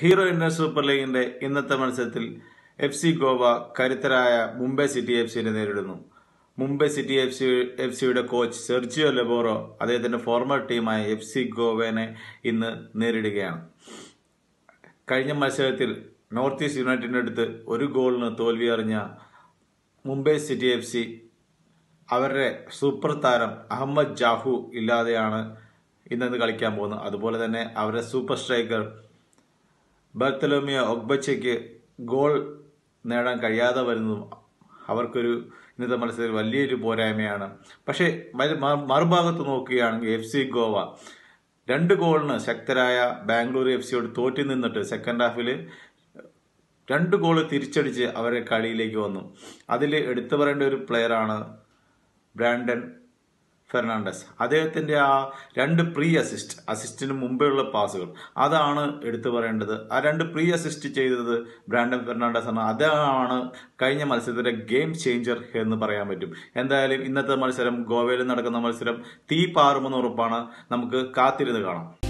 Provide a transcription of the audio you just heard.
hero Indian super ലീഗിന്റെ ഇന്നത്തെ മത്സരത്തിൽ എഫ് സി ഗോവ കരുത്തരായ മുംബൈ സിറ്റി എഫ് സിനെ നേരിടുന്നു Mumbai City F C F സിയുടെ കോച്ച് സെർജിയോ ലെബോറോ അദ്ദേഹത്തിന്റെ ഫോർമർ ടീമായ എഫ് സി ഗോവനെ ഇന്ന് നേരിടുകയാണ് കഴിഞ്ഞ മത്സരത്തിൽ നോർത്ത് ഈസ്റ്റ് യുണൈറ്റഡിൻ്റെ അടുത്ത് ഒരു ഗോളിന് തോൽവി അറിഞ്ഞ മുംബൈ സിറ്റി എഫ് സി അവരുടെ സൂപ്പർ താരം അഹമ്മദ് ജാഹു ഇല്ലാതെയാണ് ഇന്നത് കളിക്കാൻ പോകുന്നത് അതുപോലെ തന്നെ അവരുടെ സൂപ്പർ സ്ട്രൈക്കർ ബർത്തലോമിയ ഒബ്ബച്ചയ്ക്ക് ഗോൾ നേടാൻ കഴിയാതെ വരുന്നതും അവർക്കൊരു ഇന്നത്തെ മത്സരത്തിൽ വലിയൊരു പോരായ്മയാണ് പക്ഷേ മറുഭാഗത്ത് നോക്കുകയാണെങ്കിൽ എഫ് സി ഗോവ രണ്ട് ഗോളിന് ശക്തരായ ബാംഗ്ലൂർ എഫ് സിയോട് തോറ്റി നിന്നിട്ട് സെക്കൻഡ് ഹാഫിൽ രണ്ട് ഗോൾ തിരിച്ചടിച്ച് അവരെ കളിയിലേക്ക് വന്നു അതിൽ എടുത്തു പറയേണ്ട ഒരു പ്ലെയറാണ് ബ്രാൻഡൻ ഫെർണാണ്ടസ് അദ്ദേഹത്തിൻ്റെ ആ രണ്ട് പ്രീ അസിസ്റ്റ് അസിസ്റ്റിന് ഉള്ള പാസുകൾ അതാണ് എടുത്തു പറയേണ്ടത് ആ രണ്ട് പ്രീ അസിസ്റ്റ് ചെയ്തത് ബ്രാൻഡൻ ഫെർണാണ്ടസ് ആണ് അദ്ദേഹമാണ് കഴിഞ്ഞ മത്സരത്തിലെ ഗെയിം ചേഞ്ചർ എന്ന് പറയാൻ പറ്റും എന്തായാലും ഇന്നത്തെ മത്സരം ഗോവയിൽ നടക്കുന്ന മത്സരം തീ പാറുമെന്ന് ഉറപ്പാണ് നമുക്ക് കാത്തിരുന്ന് കാണാം